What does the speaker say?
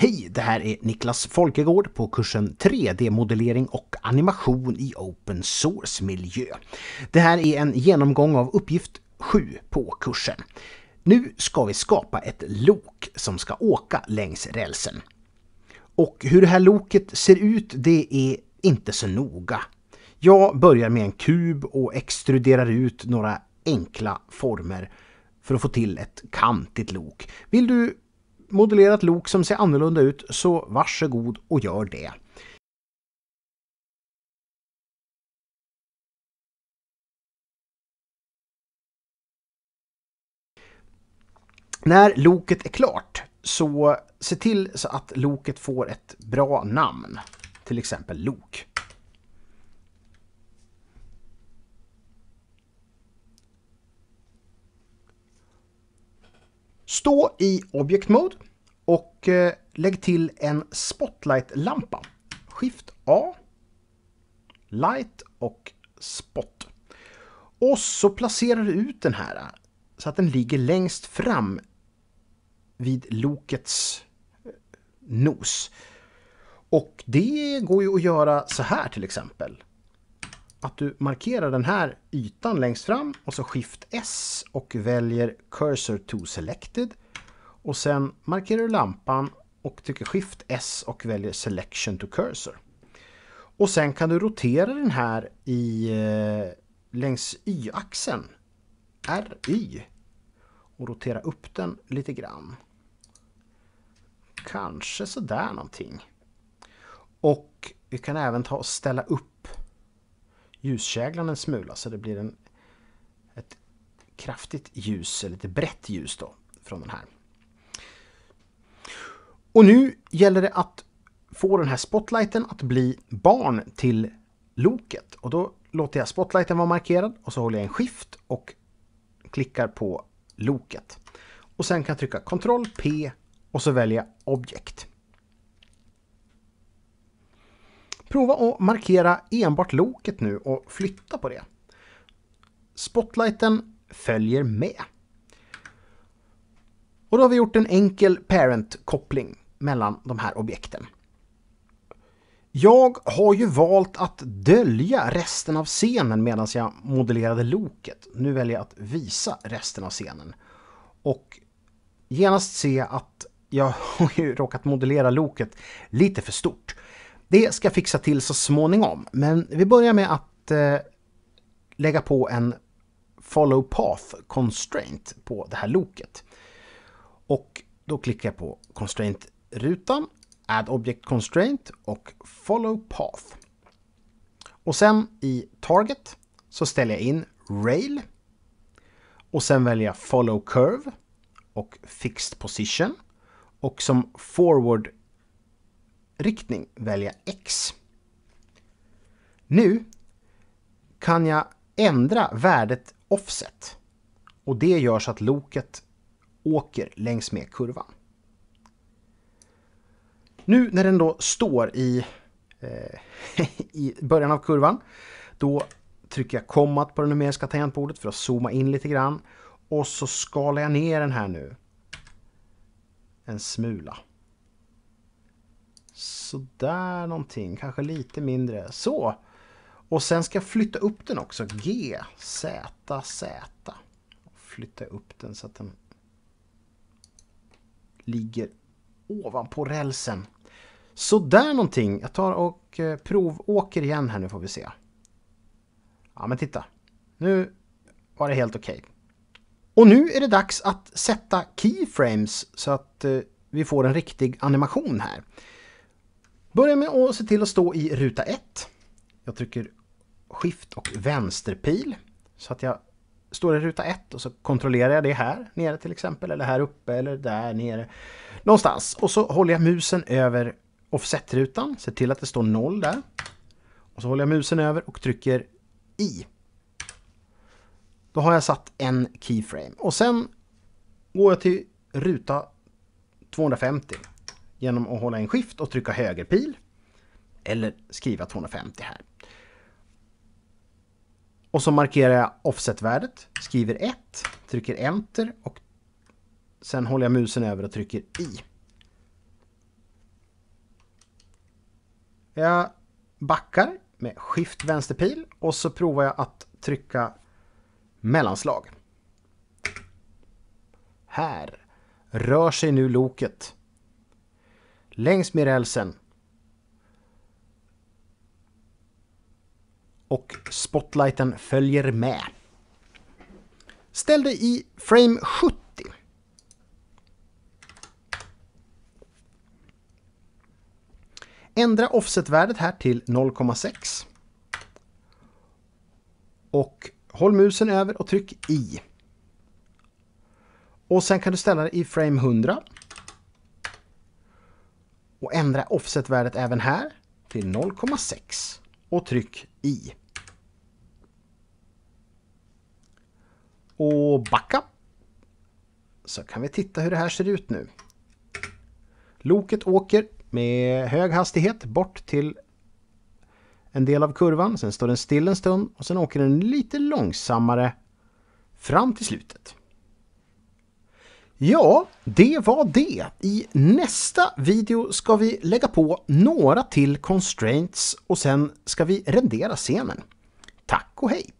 Hej, det här är Niklas Folkegård på kursen 3D-modellering och animation i open source-miljö. Det här är en genomgång av uppgift 7 på kursen. Nu ska vi skapa ett lok som ska åka längs rälsen. Och hur det här loket ser ut, det är inte så noga. Jag börjar med en kub och extruderar ut några enkla former för att få till ett kantigt lok. Vill du modellerat lok som ser annorlunda ut så varsågod och gör det. När loket är klart så se till så att loket får ett bra namn. Till exempel lok. Stå i Object Mode och eh, lägg till en Spotlight-lampa. Skift A, Light och Spot. Och så placerar du ut den här eh, så att den ligger längst fram vid lokets eh, nos. Och det går ju att göra så här till exempel att du markerar den här ytan längst fram och så Shift S och väljer Cursor to Selected. Och sen markerar du lampan och trycker Shift S och väljer Selection to Cursor. Och sen kan du rotera den här i, eh, längs Y-axeln, RY, och rotera upp den lite grann. Kanske sådär någonting. Och vi kan även ta och ställa upp ljuskäglan en smula så det blir en, ett kraftigt ljus, eller lite brett ljus då, från den här. Och nu gäller det att få den här spotlighten att bli barn till loket. Och då låter jag spotlighten vara markerad och så håller jag en skift och klickar på loket. Och sen kan jag trycka Ctrl P och så väljer jag Object. prova att markera enbart loket nu och flytta på det. Spotlighten följer med. Och då har vi gjort en enkel parent-koppling mellan de här objekten. Jag har ju valt att dölja resten av scenen medan jag modellerade loket. Nu väljer jag att visa resten av scenen. Och genast se att jag har ju råkat modellera loket lite för stort. Det ska jag fixa till så småningom, men vi börjar med att eh, lägga på en Follow Path Constraint på det här loket. Och då klickar jag på Constraint-rutan, Add Object Constraint och Follow Path. Och sen i Target så ställer jag in Rail och sen väljer jag Follow Curve och Fixed Position och som Forward riktning välja X. Nu kan jag ändra värdet offset och det gör så att loket åker längs med kurvan. Nu när den då står i, eh, i början av kurvan då trycker jag kommat på det numeriska tangentbordet för att zooma in lite grann och så skalar jag ner den här nu en smula. Sådär någonting, kanske lite mindre. Så! Och sen ska jag flytta upp den också. G, Z, Z. Flytta upp den så att den ligger ovanpå rälsen. Sådär någonting. Jag tar och eh, provåker igen här nu får vi se. Ja men titta. Nu var det helt okej. Okay. Och nu är det dags att sätta keyframes så att eh, vi får en riktig animation här. Börja med att se till att stå i ruta 1. Jag trycker skift och vänsterpil så att jag står i ruta 1 och så kontrollerar jag det här nere till exempel eller här uppe eller där nere. Någonstans. Och så håller jag musen över offsetrutan, ser till att det står 0 där. Och så håller jag musen över och trycker i. Då har jag satt en keyframe och sen går jag till ruta 250 genom att hålla en skift och trycka högerpil eller skriva 250 här. Och så markerar jag offsetvärdet, skriver 1, trycker enter och sen håller jag musen över och trycker i. Jag backar med skift vänsterpil och så provar jag att trycka mellanslag. Här rör sig nu loket längs med rälsen. Och spotlighten följer med. Ställ dig i frame 70. Ändra offsetvärdet här till 0,6. Och håll musen över och tryck i. Och sen kan du ställa dig i frame 100 och ändra offsetvärdet även här till 0,6 och tryck i. Och backa. Så kan vi titta hur det här ser ut nu. Loket åker med hög hastighet bort till en del av kurvan, sen står den still en stund och sen åker den lite långsammare fram till slutet. Ja, det var det. I nästa video ska vi lägga på några till constraints och sen ska vi rendera scenen. Tack och hej!